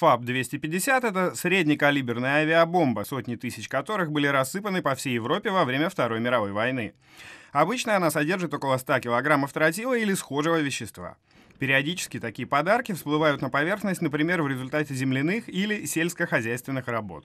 ФАБ-250 — это среднекалиберная авиабомба, сотни тысяч которых были рассыпаны по всей Европе во время Второй мировой войны. Обычно она содержит около 100 килограммов тротила или схожего вещества. Периодически такие подарки всплывают на поверхность, например, в результате земляных или сельскохозяйственных работ.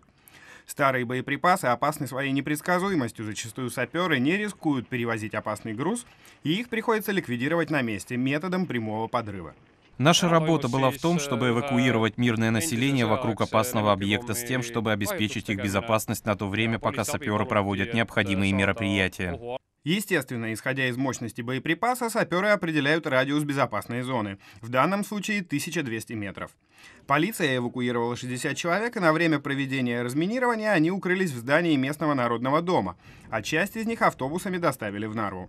Старые боеприпасы опасны своей непредсказуемостью. Зачастую саперы не рискуют перевозить опасный груз, и их приходится ликвидировать на месте методом прямого подрыва. Наша работа была в том, э, чтобы эвакуировать мирное население вокруг э, опасного объекта с тем, чтобы обеспечить их безопасность на то время, пока саперы проводят необходимые э, мероприятия. Естественно, исходя из мощности боеприпаса, саперы определяют радиус безопасной зоны, в данном случае 1200 метров. Полиция эвакуировала 60 человек, и на время проведения разминирования они укрылись в здании местного народного дома, а часть из них автобусами доставили в Нару.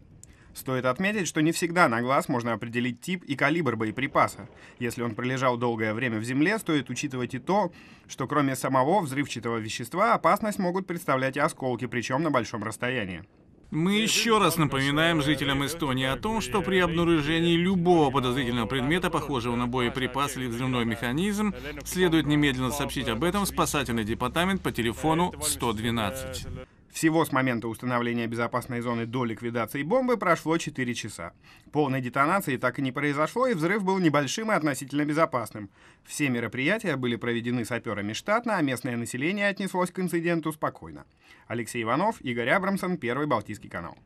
Стоит отметить, что не всегда на глаз можно определить тип и калибр боеприпаса. Если он пролежал долгое время в земле, стоит учитывать и то, что кроме самого взрывчатого вещества опасность могут представлять и осколки, причем на большом расстоянии. Мы еще раз напоминаем жителям Эстонии о том, что при обнаружении любого подозрительного предмета, похожего на боеприпас или взрывной механизм, следует немедленно сообщить об этом в спасательный департамент по телефону 112. Всего с момента установления безопасной зоны до ликвидации бомбы прошло 4 часа. Полной детонации так и не произошло, и взрыв был небольшим и относительно безопасным. Все мероприятия были проведены саперами штатно, а местное население отнеслось к инциденту спокойно. Алексей Иванов, Игорь Абрамсон, Первый Балтийский канал.